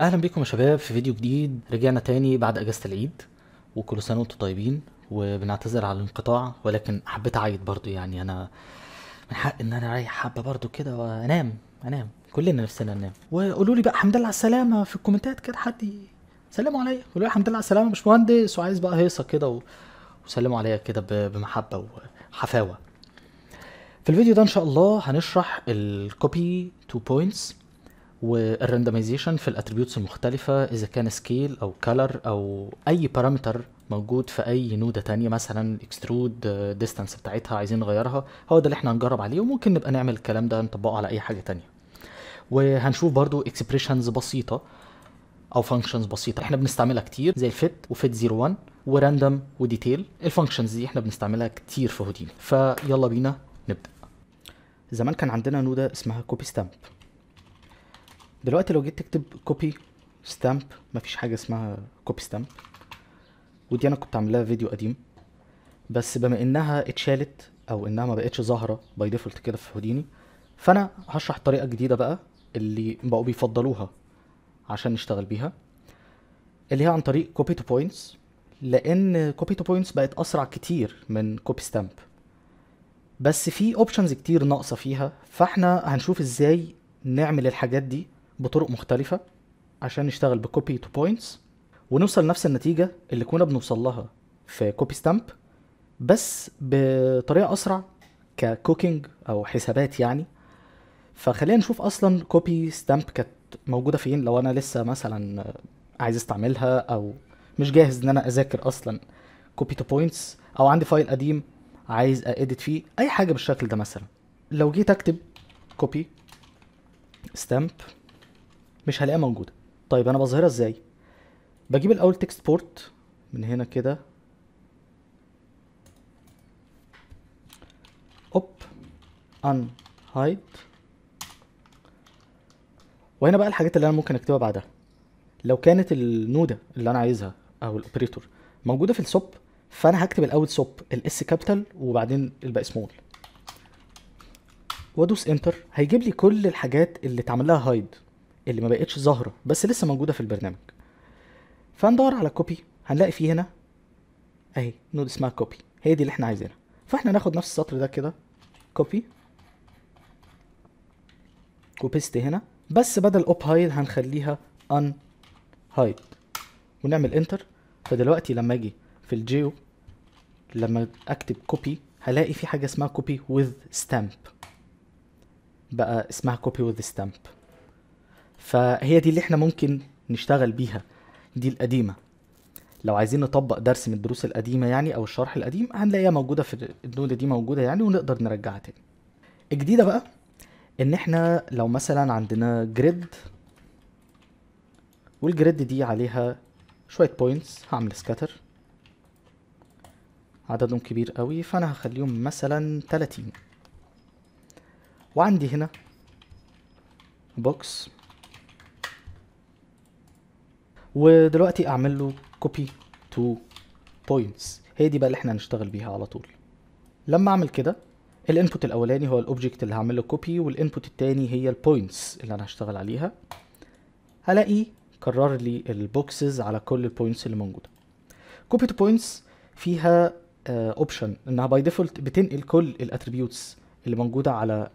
اهلا بيكم يا شباب في فيديو جديد رجعنا تاني بعد اجازه العيد وكل سنه وانتم طيبين وبنعتذر على الانقطاع ولكن حبيت اعيط برضو يعني انا من حق ان انا اريح حبه برضو كده وانام انام كلنا نفسنا ننام وقولوا لي بقى الحمد لله على السلامه في الكومنتات كده حد سلموا عليا قولوا لي الحمد لله على السلامه مش مهندس وعايز بقى هيصه كده و... وسلموا عليا كده بمحبه وحفاوه في الفيديو ده ان شاء الله هنشرح الكوبي تو بوينتس والراندمايزيشن في الاتريبيوتس المختلفه اذا كان سكيل او كلر او اي بارامتر موجود في اي نوده تانية مثلا اكسترود ديستانس بتاعتها عايزين نغيرها هو ده اللي احنا هنجرب عليه وممكن نبقى نعمل الكلام ده نطبقه على اي حاجه تانية وهنشوف برضو اكسبريشنز بسيطه او فانكشنز بسيطه احنا بنستعملها كتير زي الفيت وفيت 01 وراندوم وديتيل الفانكشنز دي احنا بنستعملها كتير في هودين فيلا بينا نبدا زمان كان عندنا نوده اسمها كوبي ستامب دلوقتي لو جيت تكتب كوبي ستامب مفيش حاجه اسمها كوبي ستامب ودي انا كنت عاملاها فيديو قديم بس بما انها اتشالت او انها ما بقتش ظاهره باي ديفولت كده في هوديني فانا هشرح طريقه جديده بقى اللي بقوا بيفضلوها عشان نشتغل بيها اللي هي عن طريق كوبي تو بوينتس لان كوبي تو بوينتس بقت اسرع كتير من كوبي ستامب بس في اوبشنز كتير ناقصه فيها فاحنا هنشوف ازاي نعمل الحاجات دي بطرق مختلفه عشان نشتغل بكوبي تو بوينتس ونوصل لنفس النتيجه اللي كنا بنوصل لها في كوبي ستامب بس بطريقه اسرع ككوكينج او حسابات يعني فخلينا نشوف اصلا كوبي ستامب كانت موجوده فين لو انا لسه مثلا عايز استعملها او مش جاهز ان انا اذاكر اصلا كوبي تو بوينتس او عندي فايل قديم عايز اديت فيه اي حاجه بالشكل ده مثلا لو جيت اكتب كوبي ستامب مش هلاقيها موجوده طيب انا بظهرها ازاي بجيب الاول تكست بورت من هنا كده اوب ان هايد وهنا بقى الحاجات اللي انا ممكن اكتبها بعدها لو كانت النوده اللي انا عايزها او الاوبريتور موجوده في السوب فانا هكتب الاول سوب الاس كابيتال وبعدين الباقي سمول وادوس انتر هيجيب لي كل الحاجات اللي اتعمل لها هايد اللي ما بقتش ظاهره بس لسه موجوده في البرنامج فندور على كوبي هنلاقي فيه هنا اهي نود اسمها كوبي هي دي اللي احنا عايزينها فاحنا ناخد نفس السطر ده كده كوبي وبيست هنا بس بدل اوب هايد هنخليها ان هايد ونعمل انتر فدلوقتي لما اجي في الجيو لما اكتب كوبي هلاقي في حاجه اسمها كوبي وذ ستامب بقى اسمها كوبي وذ ستامب فهي دي اللي احنا ممكن نشتغل بيها دي القديمه لو عايزين نطبق درس من الدروس القديمه يعني او الشرح القديم هنلاقيها موجوده في النودة دي موجوده يعني ونقدر نرجعها تاني الجديده بقى ان احنا لو مثلا عندنا جريد والجريد دي عليها شويه بوينتس هعمل سكاتر عددهم كبير قوي فانا هخليهم مثلا 30 وعندي هنا بوكس ودلوقتي اعمل له copy to points هي دي بقى اللي احنا هنشتغل بيها على طول لما اعمل كده الانبوت الاولاني هو الاوبجكت اللي هعمل له كوبي والانبوت الثاني هي البوينتس اللي انا هشتغل عليها هلاقي كرر لي البوكسز على كل البوينتس اللي موجوده كوبي تو بوينتس فيها اوبشن آه، انها باي ديفولت بتنقل كل الاتريبيوتس اللي موجوده على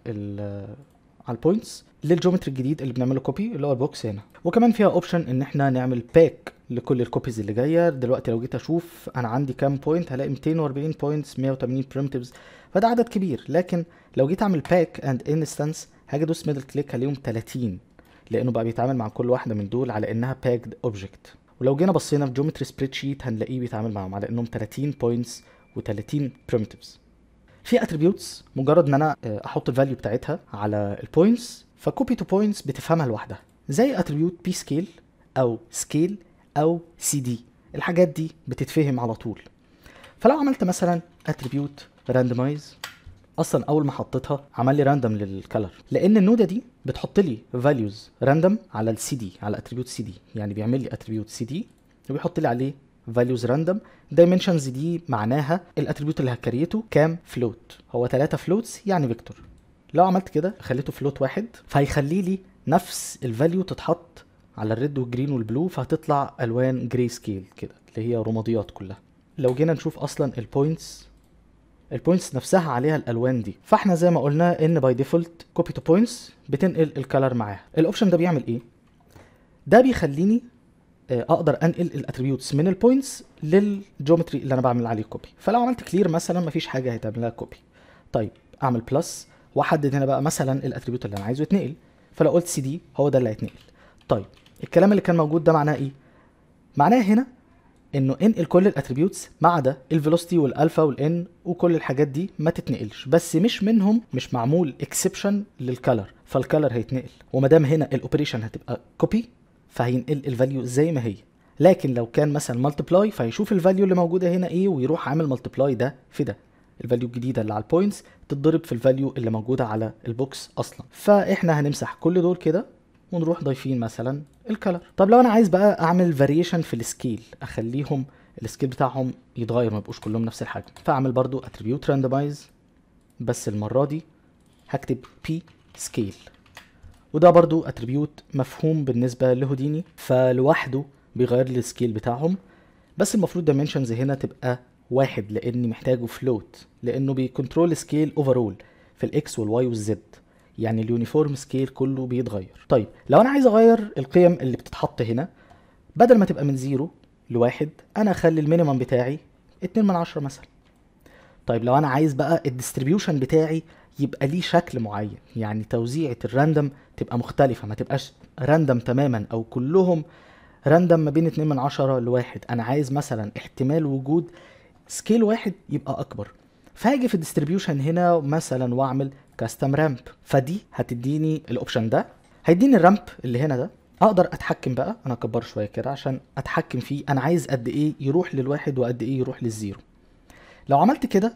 على البوينتس للجيومتري الجديد اللي بنعمله كوبي اللي هو البوكس هنا وكمان فيها اوبشن ان احنا نعمل باك لكل الكوبيز اللي جايه دلوقتي لو جيت اشوف انا عندي كام بوينت هلاقي 240 بوينتس 180 بريمتيفز فده عدد كبير لكن لو جيت اعمل باك اند انستنس هاجي ادوس ميدل كليك هلاقيهم 30 لانه بقى بيتعامل مع كل واحده من دول على انها باكد اوبجكت ولو جينا بصينا في جيومتري سبريد شيت هنلاقيه بيتعامل معاهم على انهم 30 بوينتس و30 بريمتيفز في اتريبيوتس مجرد ما انا آه، احط الفاليو بتاعتها على البوينتس فكوبي تو بوينتس بتفهمها لوحدها زي اتريبيوت بي سكيل او سكيل او سي دي الحاجات دي بتتفهم على طول فلو عملت مثلا اتريبيوت راندمايز اصلا اول ما حطيتها عمل لي راندم للكلر لان النوده دي بتحط لي فاليوز راندم على السي دي على اتريبيوت سي دي يعني بيعمل لي اتريبيوت سي دي وبيحط لي عليه values random dimensions دي معناها الاتريبيوت اللي هكريته كام float هو 3 floats يعني فيكتور لو عملت كده خليته float واحد فهيخلي لي نفس الفاليو تتحط على الريد والجرين والبلو فهتطلع الوان جري سكيل كده اللي هي رماديات كلها لو جينا نشوف اصلا البوينتس البوينتس نفسها عليها الالوان دي فاحنا زي ما قلنا ان باي ديفولت كوبي تو بوينتس بتنقل الكلر معاها الاوبشن ده بيعمل ايه ده بيخليني آه، اقدر انقل الاتريبيوتس من البوينتس للجيومتري اللي انا بعمل عليه كوبي فلو عملت كلير مثلا مفيش حاجه هيتعمل لها كوبي طيب اعمل بلس واحدد هنا بقى مثلا الاتريبيوت اللي انا عايزه يتنقل فلو قلت سي دي هو ده اللي هيتنقل طيب الكلام اللي كان موجود ده معناه ايه معناه هنا انه انقل كل الاتريبيوتس ما عدا الفيلوسيتي والالفا والان وكل الحاجات دي ما تتنقلش بس مش منهم مش معمول اكسبشن للكلر فالكلر هيتنقل وما دام هنا الاوبريشن هتبقى كوبي فهينقل الفاليو زي ما هي لكن لو كان مثلا ملتبلاي فهيشوف الفاليو اللي موجوده هنا ايه ويروح عامل ملتبلاي ده في ده الفاليو الجديده اللي على البوينتس تتضرب في الفاليو اللي موجوده على البوكس اصلا فاحنا هنمسح كل دول كده ونروح ضايفين مثلا الكلر طب لو انا عايز بقى اعمل فاريشن في السكيل اخليهم السكيل بتاعهم يتغير ما يبقوش كلهم نفس الحجم فاعمل برضو اتريبيوت راندمايز بس المره دي هكتب بي سكيل وده برضو اتريبيوت مفهوم بالنسبه لهوديني فلوحده بيغير لي السكيل بتاعهم بس المفروض دايمنشنز هنا تبقى واحد لاني محتاجه فلوت لانه بيكنترول سكيل اوفرول في الاكس والواي والزد يعني اليونيفورم سكيل كله بيتغير طيب لو انا عايز اغير القيم اللي بتتحط هنا بدل ما تبقى من زيرو لواحد انا اخلي المينيمم بتاعي اتنين من عشرة مثلا طيب لو انا عايز بقى الديستريبيوشن بتاعي يبقى ليه شكل معين يعني توزيعة الراندم تبقى مختلفة ما تبقاش راندم تماما او كلهم راندم ما بين 2 من عشرة لواحد انا عايز مثلا احتمال وجود سكيل واحد يبقى اكبر فهاجي في الديستريبيوشن هنا مثلا واعمل كاستم رامب فدي هتديني الاوبشن ده هيديني الرامب اللي هنا ده اقدر اتحكم بقى انا اكبره شويه كده عشان اتحكم فيه انا عايز قد ايه يروح للواحد وقد ايه يروح للزيرو لو عملت كده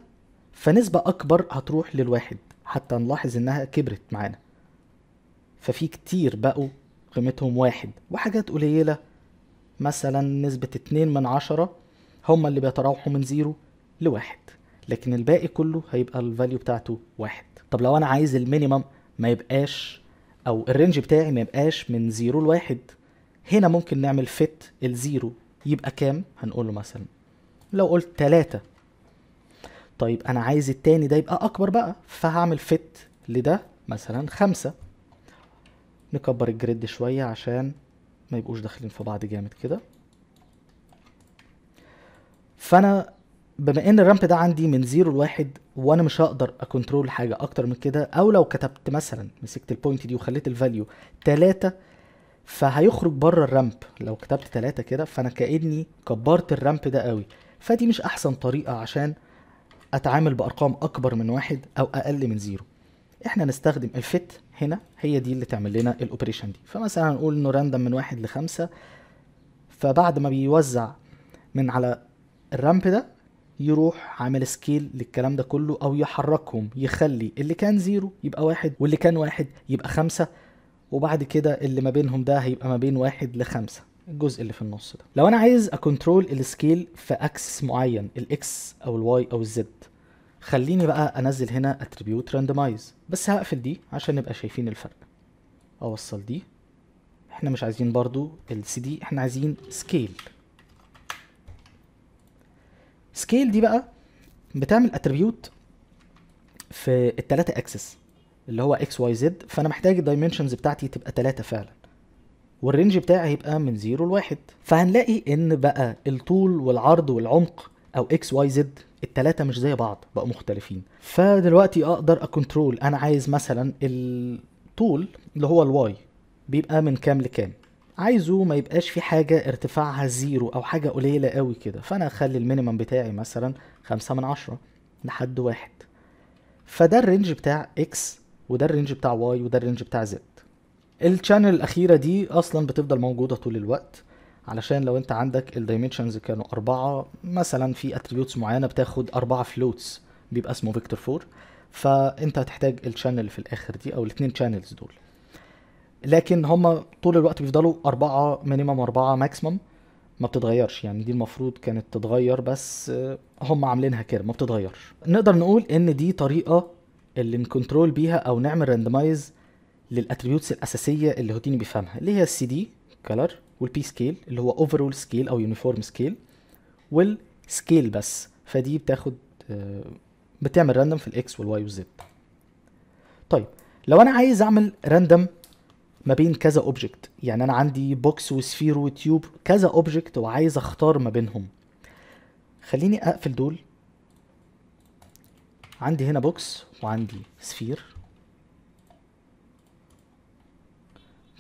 فنسبه اكبر هتروح للواحد حتى نلاحظ انها كبرت معانا ففي كتير بقوا قيمتهم واحد وحاجات قليلة مثلا نسبة اتنين من عشرة هما اللي بيتراوحوا من زيرو لواحد لكن الباقي كله هيبقى الفاليو بتاعته واحد طب لو انا عايز المينيمم ما يبقاش او الرينج بتاعي ما يبقاش من زيرو لواحد هنا ممكن نعمل فيت الزيرو يبقى كام هنقوله مثلا لو قلت تلاتة طيب انا عايز التاني ده يبقى اكبر بقى فهعمل فت لده مثلا خمسة نكبر الجريد شوية عشان ما يبقوش داخلين في بعض جامد كده فانا بما ان الرامب ده عندي من زيرو لواحد وانا مش هقدر اكنترول حاجه اكتر من كده او لو كتبت مثلا مسكت البوينت دي وخليت الفاليو تلاتة فهيخرج بره الرامب لو كتبت تلاتة كده فانا كاني كبرت الرامب ده قوي فدي مش احسن طريقه عشان اتعامل بارقام اكبر من واحد او اقل من زيرو احنا نستخدم الفت هنا هي دي اللي تعمل لنا الاوبريشن دي فمثلا هنقول انه راندم من واحد لخمسة فبعد ما بيوزع من على الرامب ده يروح عامل سكيل للكلام ده كله او يحركهم يخلي اللي كان زيرو يبقى واحد واللي كان واحد يبقى خمسة وبعد كده اللي ما بينهم ده هيبقى ما بين واحد لخمسة الجزء اللي في النص ده لو انا عايز اكونترول السكيل في اكسس معين الاكس او الواي او الزد خليني بقى انزل هنا اتريبيوت راندمايز بس هقفل دي عشان نبقى شايفين الفرق اوصل دي احنا مش عايزين برضو السي دي احنا عايزين سكيل سكيل دي بقى بتعمل اتريبيوت في الثلاثه اكسس اللي هو اكس واي زد فانا محتاج الدايمنشنز بتاعتي تبقى ثلاثه فعلا والرينج بتاعي هيبقى من 0 ل 1 فهنلاقي ان بقى الطول والعرض والعمق او اكس واي زد التلاتة مش زي بعض بقوا مختلفين فدلوقتي اقدر اكنترول انا عايز مثلا الطول اللي هو الواي بيبقى من كام لكام عايزه ما يبقاش في حاجة ارتفاعها زيرو او حاجة قليلة قوي كده فانا اخلي المينيمم بتاعي مثلا خمسة من عشرة لحد واحد فده الرينج بتاع اكس وده الرينج بتاع واي وده الرينج بتاع زد الشانل الاخيره دي اصلا بتفضل موجوده طول الوقت علشان لو انت عندك الدايمنشنز كانوا أربعة مثلا في اتريبيوتس معينة بتاخد أربعة فلوتس بيبقى اسمه فيكتور 4 فانت هتحتاج الشانل في الاخر دي او الاثنين شانلز دول لكن هما طول الوقت بيفضلوا أربعة مينيمم أربعة ماكسيمم ما بتتغيرش يعني دي المفروض كانت تتغير بس هما عاملينها كده ما بتتغيرش نقدر نقول ان دي طريقة اللي نكنترول بيها او نعمل راندمايز للاتريبيوتس الاساسيه اللي هوديني بيفهمها اللي هي السي دي كلر والبي سكيل اللي هو اوفرول سكيل او يونيفورم سكيل والسكيل بس فدي بتاخد آه، بتعمل راندوم في الاكس والواي والزد طيب لو انا عايز اعمل راندوم ما بين كذا اوبجكت يعني انا عندي بوكس وسفير وتيوب كذا اوبجكت وعايز اختار ما بينهم خليني اقفل دول عندي هنا بوكس وعندي سفير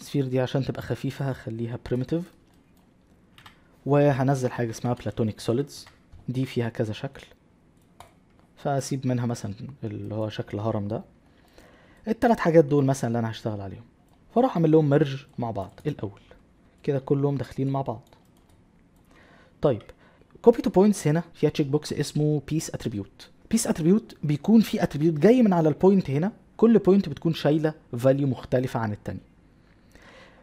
السفير دي عشان تبقى خفيفة هخليها primitive وهنزل حاجة اسمها platonic solids دي فيها كذا شكل فاسيب منها مثلا اللي هو شكل هرم ده التلات حاجات دول مثلا اللي انا هشتغل عليهم فاروح اعمل لهم ميرج مع بعض الاول كده كلهم داخلين مع بعض طيب كوبي تو بوينتس هنا فيها تشيك بوكس اسمه بيس اتريبيوت بيس اتريبيوت بيكون في اتريبيوت جاي من على البوينت هنا كل بوينت بتكون شايله فاليو مختلفه عن التانيه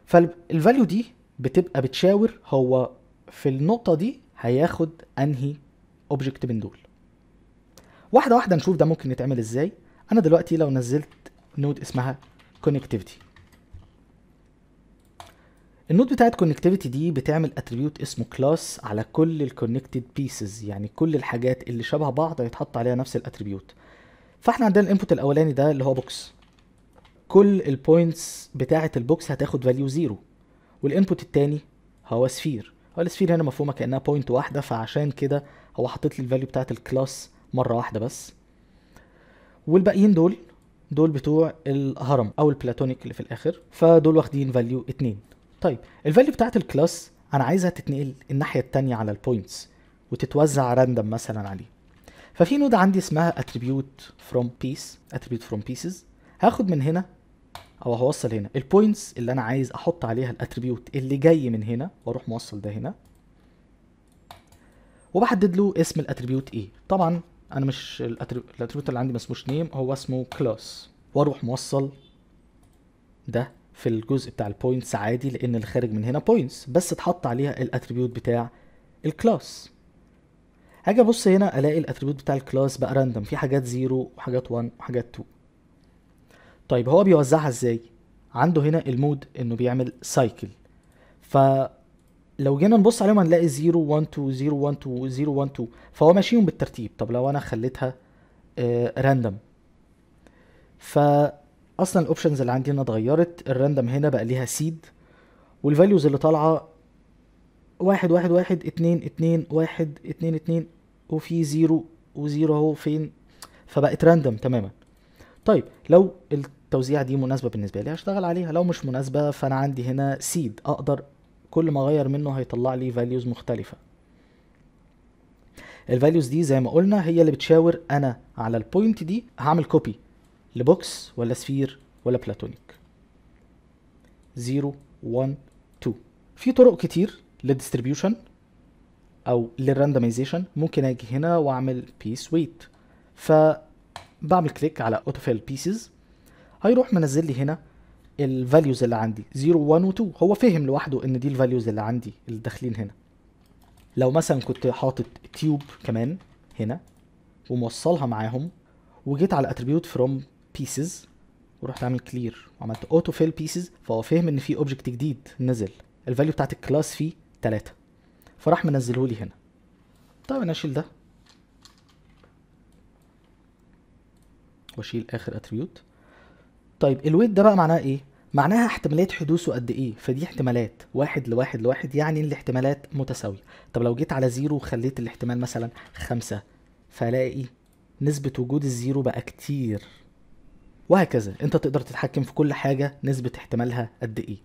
فالفاليو دي بتبقى بتشاور هو في النقطه دي هياخد انهي اوبجكت من دول واحده واحده نشوف ده ممكن يتعمل ازاي انا دلوقتي لو نزلت نود اسمها كونكتيفيتي النود بتاعت كونكتيفيتي دي بتعمل اتريبيوت اسمه كلاس على كل الكونكتد بيسز يعني كل الحاجات اللي شبه بعض هيتحط عليها نفس الاتريبيوت فاحنا عندنا الانبوت الاولاني ده اللي هو بوكس كل البوينتس بتاعه البوكس هتاخد فاليو زيرو والانبوت التاني هو سفير هو السفير هنا مفهومه كانها بوينت واحده فعشان كده هو حاطط لي الفاليو بتاعه الكلاس مره واحده بس والباقيين دول دول بتوع الهرم او البلاتونيك اللي في الاخر فدول واخدين فاليو 2 طيب الفاليو بتاعه الكلاس انا عايزها تتنقل الناحيه الثانيه على البوينتس وتتوزع راندم مثلا عليه ففي نود عندي اسمها attribute from piece attribute from pieces هاخد من هنا او هوصل هنا البوينتس اللي انا عايز احط عليها الاتريبيوت اللي جاي من هنا واروح موصل ده هنا وبحدد له اسم الاتريبيوت ايه طبعا انا مش الاتريبيوت اللي عندي ما اسموش نيم هو اسمه كلاس واروح موصل ده في الجزء بتاع البوينتس عادي لان اللي خارج من هنا بوينتس بس اتحط عليها الاتريبيوت بتاع الكلاس هاجي ابص هنا الاقي الاتريبيوت بتاع الكلاس بقى راندم في حاجات 0 وحاجات 1 وحاجات 2 طيب هو بيوزعها ازاي عنده هنا المود انه بيعمل سايكل ف لو جينا نبص عليهم هنلاقي 0 1 2 0 1 2 0 1 2 فهو ماشيهم بالترتيب طب لو انا خليتها فا اصلا الاوبشنز اللي عندي هنا اتغيرت الراندم هنا بقى ليها سيد والفاليوز اللي طالعه واحد واحد واحد اتنين اتنين واحد اتنين اتنين وفي زيرو وزيرو اهو فين فبقت راندم تماما طيب لو التوزيع دي مناسبه بالنسبه لي هشتغل عليها لو مش مناسبه فانا عندي هنا سيد اقدر كل ما اغير منه هيطلع لي فاليوز مختلفه الفاليوز دي زي ما قلنا هي اللي بتشاور انا على البوينت دي هعمل كوبي لبوكس ولا سفير ولا بلاتونيك 0 1 2 في طرق كتير للديستريبيوشن او للراندمايزيشن ممكن اجي هنا واعمل بيس ويت ف بعمل كليك على اوتو فيل بيسز هيروح منزل لي هنا الفاليوز اللي عندي 0 1 و 2 هو فهم لوحده ان دي الفاليوز اللي عندي اللي داخلين هنا لو مثلا كنت حاطط تيوب كمان هنا وموصلها معاهم وجيت على اتريبيوت فروم بيسز ورحت عامل كلير وعملت اوتو فيل بيسز فهو فهم ان في اوبجكت جديد نزل الفاليو بتاعت الكلاس فيه 3 فراح منزله لي هنا طيب انا اشيل ده واشيل اخر اتريبيوت طيب الويت ده بقى معناه ايه معناها احتماليه حدوثه قد ايه فدي احتمالات واحد لواحد لواحد يعني الاحتمالات متساويه طب لو جيت على زيرو وخليت الاحتمال مثلا خمسة فلاقي نسبه وجود الزيرو بقى كتير وهكذا انت تقدر تتحكم في كل حاجه نسبه احتمالها قد ايه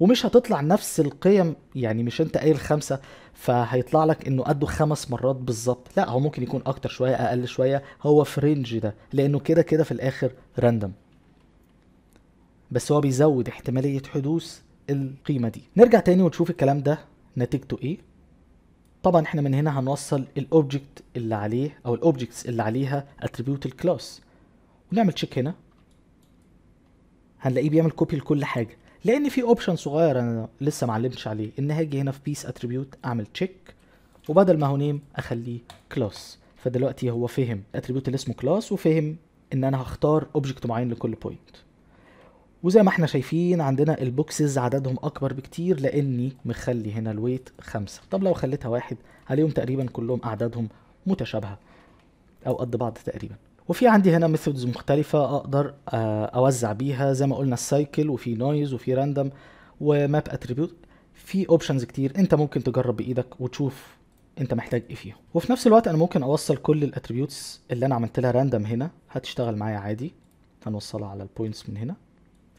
ومش هتطلع نفس القيم يعني مش انت قايل خمسه فهيطلع لك انه قده خمس مرات بالظبط لا هو ممكن يكون اكتر شويه اقل شويه هو في رينج ده لانه كده كده في الاخر راندم بس هو بيزود احتماليه حدوث القيمه دي نرجع تاني ونشوف الكلام ده نتيجته ايه طبعا احنا من هنا هنوصل الاوبجكت اللي عليه او الاوبجكتس اللي عليها اتريبيوت الكلاس ونعمل تشيك هنا هنلاقيه بيعمل كوبي لكل حاجه لان في اوبشن صغير انا لسه ما علمتش عليه ان هاجي هنا في بيس اتريبيوت اعمل تشيك وبدل ما هو نيم اخليه كلاس فدلوقتي هو فهم الاتريبيوت اللي اسمه كلاس وفهم ان انا هختار اوبجكت معين لكل بوينت وزي ما احنا شايفين عندنا البوكسز عددهم اكبر بكتير لاني مخلي هنا الويت خمسة طب لو خليتها واحد عليهم تقريبا كلهم اعدادهم متشابهة او قد بعض تقريبا وفي عندي هنا ميثودز مختلفة اقدر آه، اوزع بيها زي ما قلنا السايكل وفي نويز وفي راندوم وماب اتريبيوت في اوبشنز كتير انت ممكن تجرب بايدك وتشوف انت محتاج ايه فيهم وفي نفس الوقت انا ممكن اوصل كل الاتريبيوتس اللي انا عملت لها راندوم هنا هتشتغل معايا عادي هنوصلها على البوينتس من هنا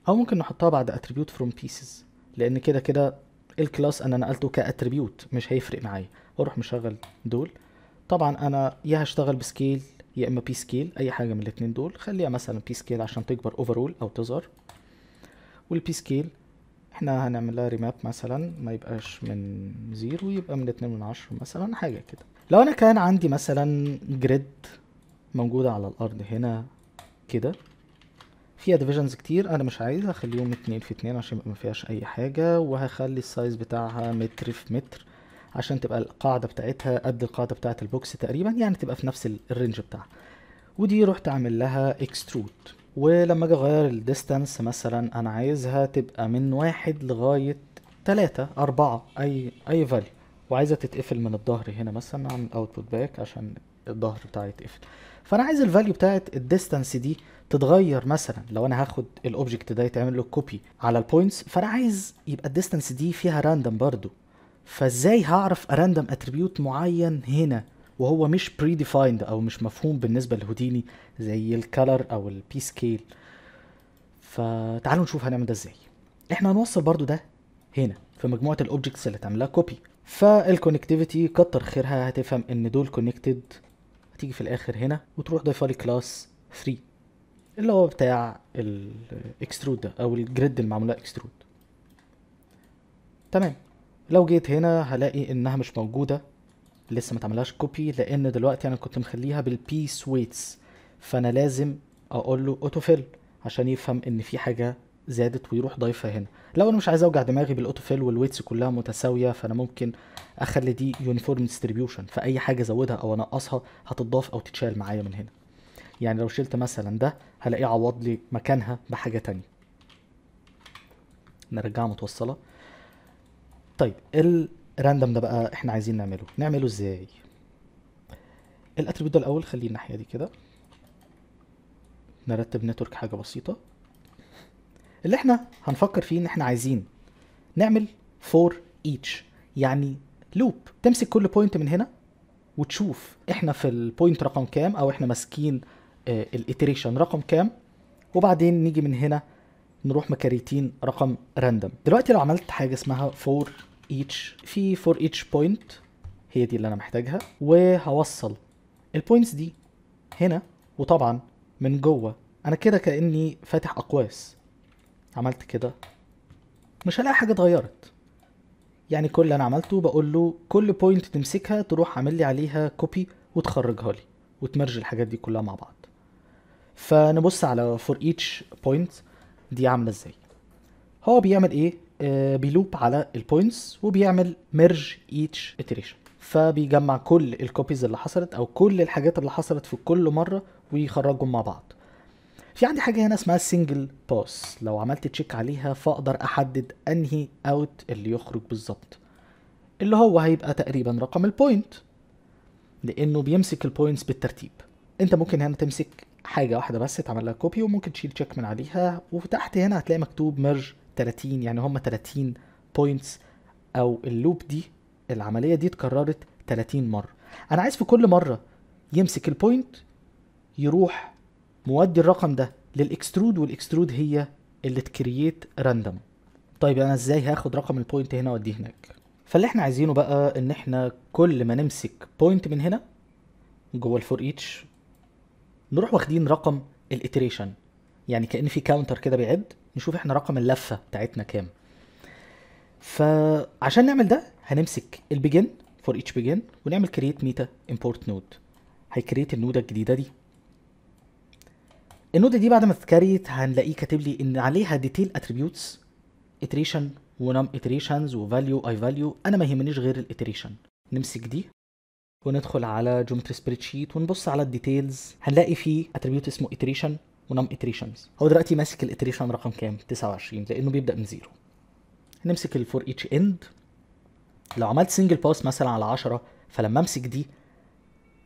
او ممكن نحطها بعد اتريبيوت فروم بيسز لان كده كده الكلاس انا نقلته كاتريبيوت مش هيفرق معايا اروح مشغل دول طبعا انا يا هشتغل بسكيل يا اما بي سكيل اي حاجه من الاثنين دول خليها مثلا بي سكيل عشان تكبر اوفرول او تظهر والبي سكيل احنا هنعملها ريماب مثلا ما يبقاش من زيرو يبقى من اتنين من عشرة مثلا حاجة كده لو انا كان عندي مثلا جريد موجودة على الارض هنا كده فيها ديفيجنز كتير انا مش عايز اخليهم اتنين في اتنين عشان ما فيهاش اي حاجة وهخلي السايز بتاعها متر في متر عشان تبقى القاعدة بتاعتها قد القاعدة بتاعت البوكس تقريبا يعني تبقى في نفس الرينج بتاعها ودي رحت عامل لها اكسترود ولما اجي اغير الديستانس مثلا انا عايزها تبقى من واحد لغاية تلاتة أربعة أي أي فاليو وعايزة تتقفل من الظهر هنا مثلا أعمل اوتبوت باك عشان الظهر بتاعي يتقفل فأنا عايز الفاليو بتاعت الديستانس دي تتغير مثلا لو انا هاخد الاوبجكت ده يتعمل له كوبي على البوينتس فانا عايز يبقى الديستانس دي فيها راندم برضو فازاي هعرف اراندم اتريبيوت معين هنا وهو مش بري ديفايند او مش مفهوم بالنسبه لهوديني زي الكالر او البي سكيل فتعالوا نشوف هنعمل ده ازاي احنا هنوصل برضو ده هنا في مجموعه الاوبجكتس اللي تعملها كوبي فالكونكتيفيتي كتر خيرها هتفهم ان دول كونكتد هتيجي في الاخر هنا وتروح ضيفه لي كلاس 3 اللي هو بتاع الاكسترود ده او الجريد اللي معموله اكسترود تمام لو جيت هنا هلاقي انها مش موجودة لسه ما تعملهاش كوبي لان دلوقتي انا كنت مخليها بالبيس ويتس فانا لازم اقول له اوتو فيل عشان يفهم ان في حاجة زادت ويروح ضايفها هنا لو انا مش عايز اوجع دماغي بالاوتو فيل والويتس كلها متساوية فانا ممكن اخلي دي يونيفورم ديستريبيوشن فاي حاجة ازودها او انقصها هتتضاف او تتشال معايا من هنا يعني لو شلت مثلا ده هلاقيه عوض لي مكانها بحاجة تانية نرجعها متوصلة طيب الراندم ده بقى احنا عايزين نعمله نعمله ازاي الاتريبيوت ده الاول خليه الناحيه دي كده نرتب نتورك حاجه بسيطه اللي احنا هنفكر فيه ان احنا عايزين نعمل فور ايتش يعني لوب تمسك كل بوينت من هنا وتشوف احنا في البوينت رقم كام او احنا ماسكين آه، الاتريشن رقم كام وبعدين نيجي من هنا نروح مكاريتين رقم راندم دلوقتي لو عملت حاجه اسمها فور ايتش في فور ايتش بوينت هي دي اللي انا محتاجها وهوصل البوينتس دي هنا وطبعا من جوه انا كده كاني فاتح اقواس عملت كده مش هلاقي حاجه اتغيرت يعني كل اللي انا عملته بقول له كل بوينت تمسكها تروح عامل لي عليها كوبي وتخرجها لي وتمرج الحاجات دي كلها مع بعض فنبص على فور each بوينت دي عامله ازاي هو بيعمل ايه آه بيلوب على البوينتس وبيعمل ميرج ايتش اتريشن فبيجمع كل الكوبيز اللي حصلت او كل الحاجات اللي حصلت في كل مره ويخرجهم مع بعض في عندي حاجه هنا اسمها سنجل باس لو عملت تشيك عليها فاقدر احدد انهي اوت اللي يخرج بالظبط اللي هو هيبقى تقريبا رقم البوينت لانه بيمسك البوينتس بالترتيب انت ممكن هنا تمسك حاجه واحده بس اتعمل لها كوبي وممكن تشيل تشيك من عليها وتحت هنا هتلاقي مكتوب ميرج 30 يعني هم 30 بوينتس او اللوب دي العمليه دي اتكررت 30 مره انا عايز في كل مره يمسك البوينت يروح مودي الرقم ده للاكسترود والاكسترود هي اللي تكرييت راندوم طيب انا ازاي هاخد رقم البوينت هنا واديه هناك فاللي احنا عايزينه بقى ان احنا كل ما نمسك بوينت من هنا جوه الفور ايتش نروح واخدين رقم الاتريشن يعني كان في كاونتر كده بيعد نشوف احنا رقم اللفه بتاعتنا كام فعشان نعمل ده هنمسك البيجن فور ايتش بيجن ونعمل كرييت ميتا امبورت نود هيكريت النوده الجديده دي النودة دي بعد ما تتكريت هنلاقيه كاتب لي ان عليها ديتيل اتريبيوتس اتريشن ونم اتريشنز وفاليو اي فاليو انا ما يهمنيش غير الاتريشن نمسك دي وندخل على جيومتري سبريد شيت ونبص على الديتيلز هنلاقي فيه اتريبيوت اسمه اتريشن ونم اتريشنز هو دلوقتي ماسك الاتريشن رقم كام 29 لانه بيبدا من زيرو نمسك الفور اتش اند لو عملت سنجل باس مثلا على 10 فلما امسك دي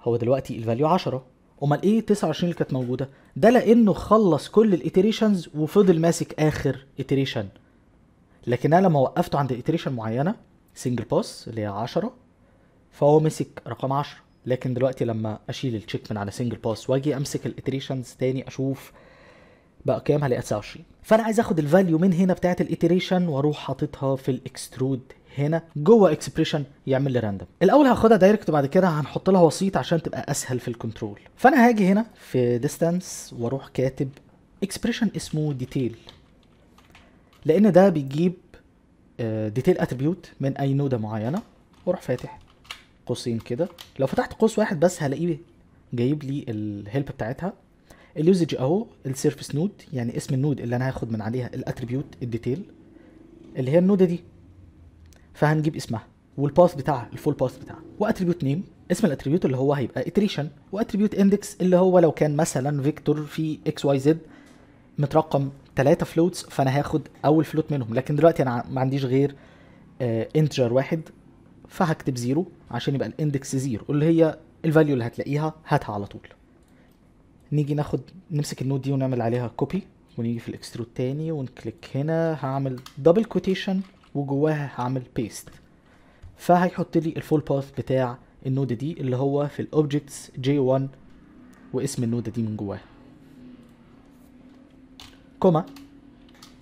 هو دلوقتي الفاليو 10 امال ايه 29 اللي كانت موجوده ده لانه خلص كل الايتريشنز وفضل ماسك اخر اتريشن لكن انا لما وقفته عند اتريشن معينه سنجل باس اللي هي 10 فهو مسك رقم 10 لكن دلوقتي لما اشيل التشيك من على سنجل باس واجي امسك الاتريشنز تاني اشوف بقى كام هلاقيها 29 فانا عايز اخد الفاليو من هنا بتاعت الاتريشن واروح حاططها في الاكسترود هنا جوه اكسبريشن يعمل لي راندوم الاول هاخدها دايركت وبعد كده هنحط لها وسيط عشان تبقى اسهل في الكنترول فانا هاجي هنا في ديستانس واروح كاتب اكسبريشن اسمه ديتيل لان ده بيجيب ديتيل آه، اتريبيوت من اي نوده معينه واروح فاتح قوسين كده لو فتحت قوس واحد بس هلاقيه جايب لي الهيلب بتاعتها اليوزج اهو السيرفيس نود يعني اسم النود اللي انا هاخد من عليها الاتريبيوت الديتيل اللي هي النود دي فهنجيب اسمها والباث بتاعها الفول باث بتاعها واتريبيوت نيم اسم الاتريبيوت اللي هو هيبقى اتريشن واتريبيوت اندكس اللي هو لو كان مثلا فيكتور في اكس واي زد مترقم ثلاثة فلوتس فانا هاخد اول فلوت منهم لكن دلوقتي انا ما عنديش غير انتجر آه، واحد فهكتب زيرو عشان يبقى الاندكس زيرو اللي هي الفاليو اللي هتلاقيها هاتها على طول نيجي ناخد نمسك النود دي ونعمل عليها كوبي ونيجي في الاكسترود تاني ونكليك هنا هعمل دبل كوتيشن وجواها هعمل بيست فهيحط لي الفول باث بتاع النود دي اللي هو في الاوبجكتس J1 واسم النود دي من جواها كوما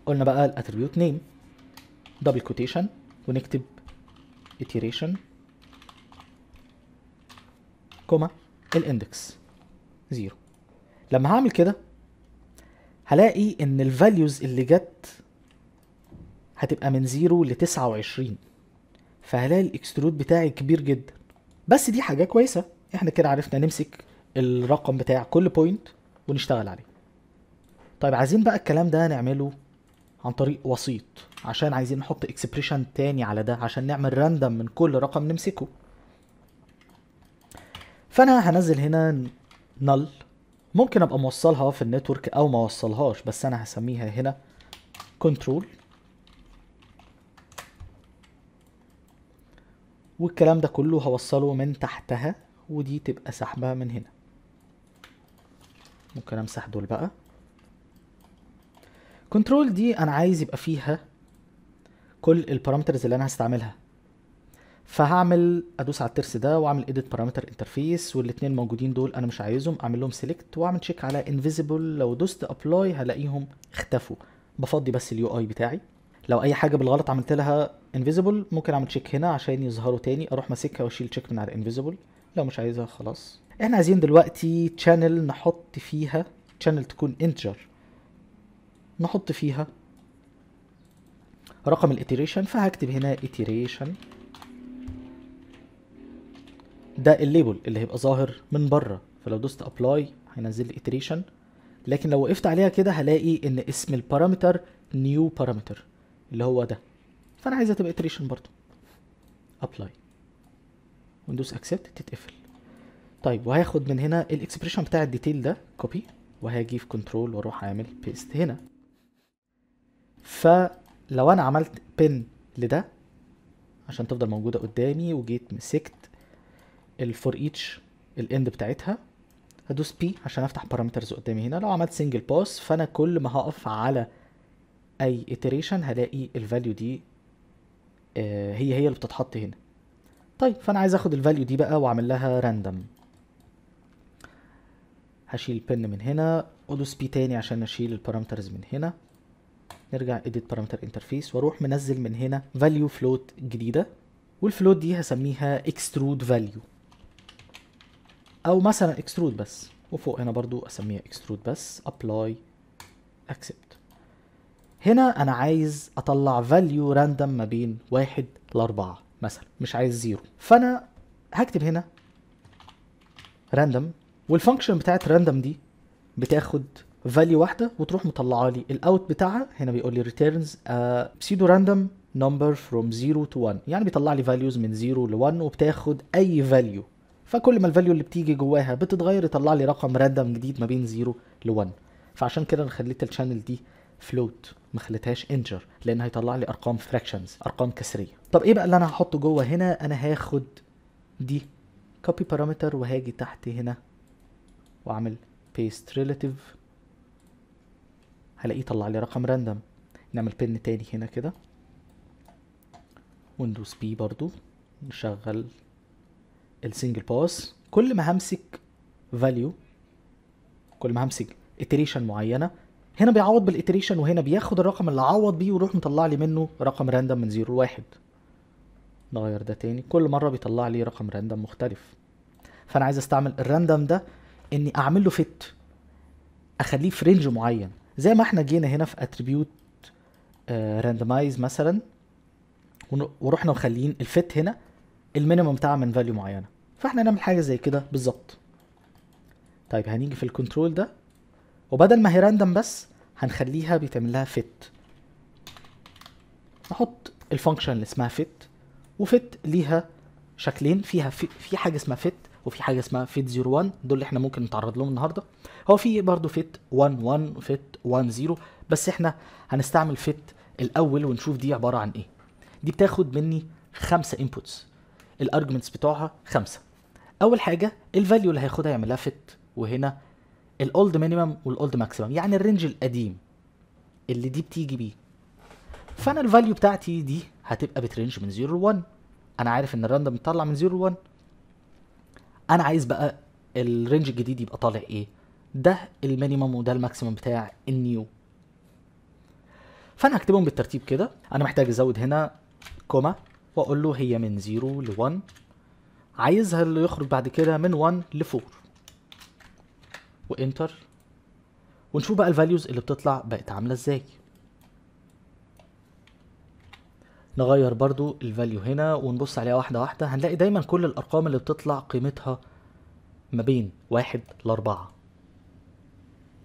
قلنا بقى الاتريبيوت نيم دبل كوتيشن ونكتب iteration كوما الاندكس زيرو لما هعمل كده هلاقي ان الفاليوز اللي جت هتبقى من زيرو ل 29 فهلاقي الاكسترود بتاعي كبير جدا بس دي حاجه كويسه احنا كده عرفنا نمسك الرقم بتاع كل بوينت ونشتغل عليه طيب عايزين بقى الكلام ده نعمله عن طريق وسيط عشان عايزين نحط اكسبريشن تاني على ده عشان نعمل راندم من كل رقم نمسكه فانا هنزل هنا نل ممكن ابقى موصلها في النتورك او ما اوصلهاش بس انا هسميها هنا كنترول والكلام ده كله هوصله من تحتها ودي تبقى سحبها من هنا ممكن امسح دول بقى كنترول دي انا عايز يبقى فيها كل البارامترز اللي انا هستعملها فهعمل ادوس على الترس ده واعمل edit parameter interface والاثنين موجودين دول انا مش عايزهم اعمل لهم select واعمل تشيك على invisible لو دوست ابلاي هلاقيهم اختفوا بفضي بس اليو اي بتاعي لو اي حاجه بالغلط عملت لها انفيزيبل ممكن اعمل تشيك هنا عشان يظهروا تاني اروح ماسكها واشيل تشيك من على انفيزيبل لو مش عايزها خلاص احنا عايزين دلوقتي تشانل نحط فيها تشانل تكون انتجر نحط فيها رقم الاتيريشن فهكتب هنا اتيريشن ده الليبل اللي هيبقى ظاهر من بره فلو دوست ابلاي هينزل لي اتيريشن لكن لو وقفت عليها كده هلاقي ان اسم البارامتر نيو بارامتر اللي هو ده فانا عايزها تبقى اتيريشن برضو ابلاي وندوس اكسبت تتقفل طيب وهاخد من هنا الاكسبريشن بتاع الديتيل ده كوبي وهاجي في كنترول واروح اعمل بيست هنا فلو انا عملت بن لده عشان تفضل موجودة قدامي وجيت مسكت الفور ايتش الاند بتاعتها هدوس بي عشان افتح بارامترز قدامي هنا لو عملت سنجل باس فانا كل ما هقف على اي iteration هلاقي الفاليو دي آه، هي هي اللي بتتحط هنا طيب فانا عايز اخد الفاليو دي بقى واعمل لها راندم هشيل بن من هنا ادوس بي تاني عشان اشيل البارامترز من هنا نرجع edit parameter interface واروح منزل من هنا value float جديده والفلوت دي هسميها extrude value او مثلا extrude بس وفوق هنا برضو اسميها extrude بس apply accept هنا انا عايز اطلع value random ما بين واحد لاربعة مثلا مش عايز زيرو فانا هكتب هنا random والفانكشن بتاعت random دي بتاخد فاليو واحده وتروح مطلعه لي الاوت بتاعها هنا بيقول لي ريتيرنز بسيدو راندوم نمبر فروم 0 تو 1 يعني بيطلع لي فاليوز من 0 ل 1 وبتاخد اي فاليو فكل ما الفاليو اللي بتيجي جواها بتتغير يطلع لي رقم راندم جديد ما بين 0 ل 1 فعشان كده انا خليت الشانل دي فلوت ما خليتهاش انجر لان هيطلع لي ارقام فراكشنز ارقام كسريه طب ايه بقى اللي انا هحطه جوه هنا انا هاخد دي كوبي بارامتر وهاجي تحت هنا واعمل بيست ريلاتيف هلاقيه طلع لي رقم راندم نعمل بن تاني هنا كده وندوس بي برضو نشغل السنجل باس كل ما همسك فاليو كل ما همسك اتريشن معينه هنا بيعوض بالاتريشن وهنا بياخد الرقم اللي عوض بيه ويروح مطلع لي منه رقم راندم من 0 ل 1 نغير ده تاني كل مره بيطلع لي رقم راندم مختلف فانا عايز استعمل الراندم ده اني اعمل له فيت اخليه في رينج معين زي ما احنا جينا هنا في اتريبيوت آه، راندمايز مثلا ورحنا مخليين الفت هنا المينيمم بتاعها من فاليو معينه فاحنا نعمل حاجه زي كده بالظبط طيب هنيجي في الكنترول ده وبدل ما هي راندم بس هنخليها بيتعمل لها فت نحط الفانكشن اللي اسمها فت وفت ليها شكلين فيها في, في حاجه اسمها فت وفي حاجه اسمها فيت 01 دول اللي احنا ممكن نتعرض لهم النهارده هو في برضه فيت 11 وفيت 10 بس احنا هنستعمل فيت الاول ونشوف دي عباره عن ايه دي بتاخد مني خمسه انبوتس الارجمنتس بتوعها خمسه اول حاجه الفاليو اللي هياخدها يعملها فيت وهنا الاولد مينيمم والاولد ماكسيمم يعني الرينج القديم اللي دي بتيجي بيه فانا الفاليو بتاعتي دي هتبقى بترينج من 0 ل 1 انا عارف ان الراندوم بيطلع من 0 ل 1 انا عايز بقى الرينج الجديد يبقى طالع ايه ده المينيمم وده الماكسيمم بتاع النيو فانا هكتبهم بالترتيب كده انا محتاج ازود هنا كوما واقول له هي من 0 ل 1 عايزها اللي يخرج بعد كده من 1 ل 4 وانتر ونشوف بقى الفاليوز اللي بتطلع بقت عامله ازاي نغير برضو الفاليو هنا ونبص عليها واحدة واحدة هنلاقي دايما كل الأرقام اللي بتطلع قيمتها ما بين واحد لأربعة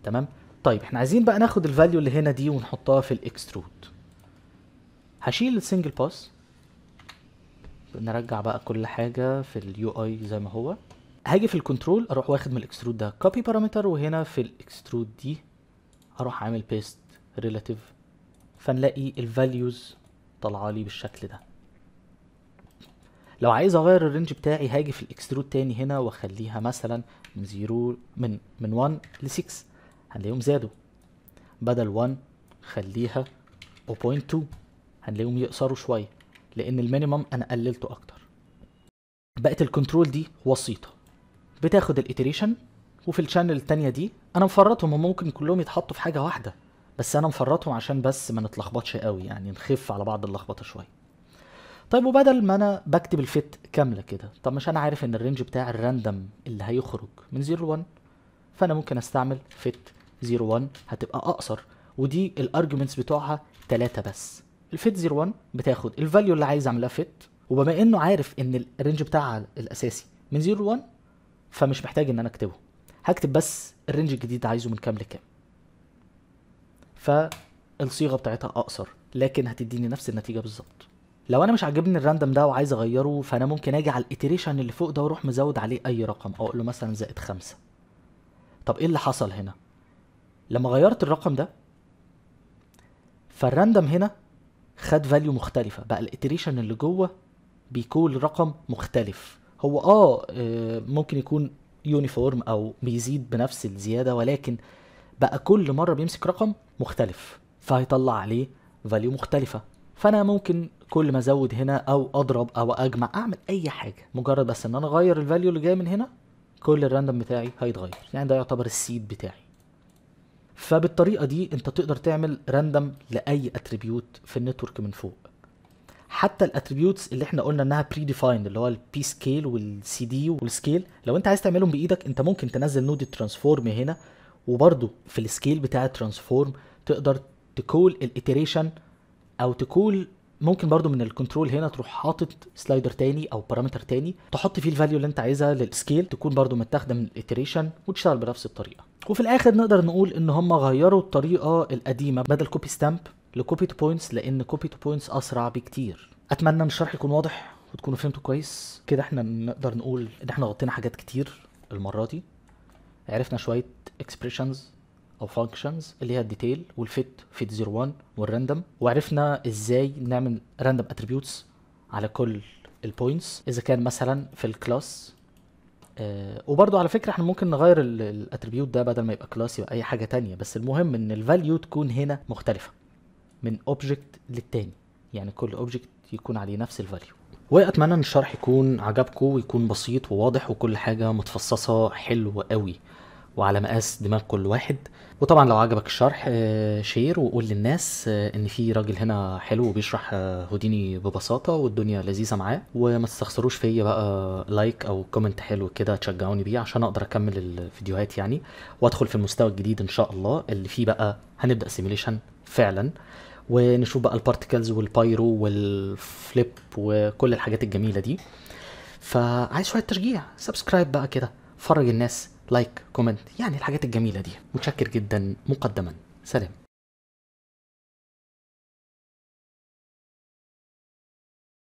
تمام طيب احنا عايزين بقى ناخد الفاليو اللي هنا دي ونحطها في الاكسترود هشيل السنجل باس نرجع بقى كل حاجة في اليو اي زي ما هو هاجي في الكنترول اروح واخد من الاكسترود ده كوبي بارامتر وهنا في الاكسترود دي اروح عامل بيست ريلاتيف فنلاقي الفاليوز طالعه لي بالشكل ده لو عايز اغير الرينج بتاعي هاجي في الاكسترود تاني هنا واخليها مثلا من 0 من من 1 ل 6 هنلاقيهم زادوا بدل 1 خليها 0.2 هنلاقيهم يقصروا شويه لان المينيمم انا قللته اكتر بقت الكنترول دي وسيطه بتاخد الايتريشن وفي الشانل التانية دي انا مفرطهم ممكن كلهم يتحطوا في حاجه واحده بس انا مفرطهم عشان بس ما نتلخبطش قوي يعني نخف على بعض اللخبطه شويه طيب وبدل ما انا بكتب الفت كامله كده طب مش انا عارف ان الرينج بتاع الراندم اللي هيخرج من 0 ل 1 فانا ممكن استعمل فت 0 1 هتبقى اقصر ودي الارجيومنتس بتوعها 3 بس الفت 0 1 بتاخد الفاليو اللي عايز اعملها فت وبما انه عارف ان الرينج بتاعها الاساسي من 0 ل 1 فمش محتاج ان انا اكتبه هكتب بس الرينج الجديد عايزه من كام لكام فالصيغه بتاعتها اقصر لكن هتديني نفس النتيجه بالظبط لو انا مش عاجبني الراندوم ده وعايز اغيره فانا ممكن اجي على الايتريشن اللي فوق ده واروح مزود عليه اي رقم او اقول له مثلا زائد خمسة طب ايه اللي حصل هنا لما غيرت الرقم ده فالراندوم هنا خد فاليو مختلفه بقى الايتريشن اللي جوه بيكون رقم مختلف هو اه, آه، ممكن يكون يونيفورم او بيزيد بنفس الزياده ولكن بقى كل مره بيمسك رقم مختلف فهيطلع عليه فاليو مختلفه فانا ممكن كل ما ازود هنا او اضرب او اجمع اعمل اي حاجه مجرد بس ان انا اغير الفاليو اللي جايه من هنا كل الراندوم بتاعي هيتغير يعني ده يعتبر السيد بتاعي فبالطريقه دي انت تقدر تعمل راندوم لاي اتريبيوت في النتورك من فوق حتى الاتريبيوتس اللي احنا قلنا انها بري ديفايند اللي هو البي سكيل والسي دي والسكيل لو انت عايز تعملهم بايدك انت ممكن تنزل نود ترانسفورم هنا وبرضه في السكيل بتاع الترانسفورم تقدر تكول الاتريشن او تكول ممكن برضو من الكنترول هنا تروح حاطط سلايدر تاني او بارامتر تاني تحط فيه الفاليو اللي انت عايزها للسكيل تكون برضو متاخده من الاتريشن وتشتغل بنفس الطريقه وفي الاخر نقدر نقول ان هم غيروا الطريقه القديمه بدل كوبي ستامب لكوبي تو بوينتس لان كوبي تو بوينتس اسرع بكتير اتمنى ان الشرح يكون واضح وتكونوا فهمتوا كويس كده احنا نقدر نقول ان احنا غطينا حاجات كتير المره دي عرفنا شويه اكسبريشنز او فانكشنز اللي هي الديتيل والفيت فيت 01 والراندوم وعرفنا ازاي نعمل راندوم اتريبيوتس على كل البوينتس اذا كان مثلا في الكلاس آه وبرده على فكره احنا ممكن نغير الاتريبيوت ده بدل ما يبقى كلاس يبقى اي حاجه تانية بس المهم ان الفاليو تكون هنا مختلفه من اوبجكت للتاني يعني كل اوبجكت يكون عليه نفس الفاليو واتمنى ان الشرح يكون عجبكم ويكون بسيط وواضح وكل حاجه متفصصه حلو قوي وعلى مقاس دماغ كل واحد وطبعا لو عجبك الشرح آه، شير وقول للناس آه، ان في راجل هنا حلو وبيشرح آه، هوديني ببساطه والدنيا لذيذه معاه وما تستخسروش فيا بقى لايك او كومنت حلو كده تشجعوني بيه عشان اقدر اكمل الفيديوهات يعني وادخل في المستوى الجديد ان شاء الله اللي فيه بقى هنبدا سيميليشن فعلا ونشوف بقى البارتيكلز والبايرو والفليب وكل الحاجات الجميله دي فعايز شويه تشجيع سبسكرايب بقى كده فرج الناس لايك كومنت يعني الحاجات الجميله دي متشكر جدا مقدما سلام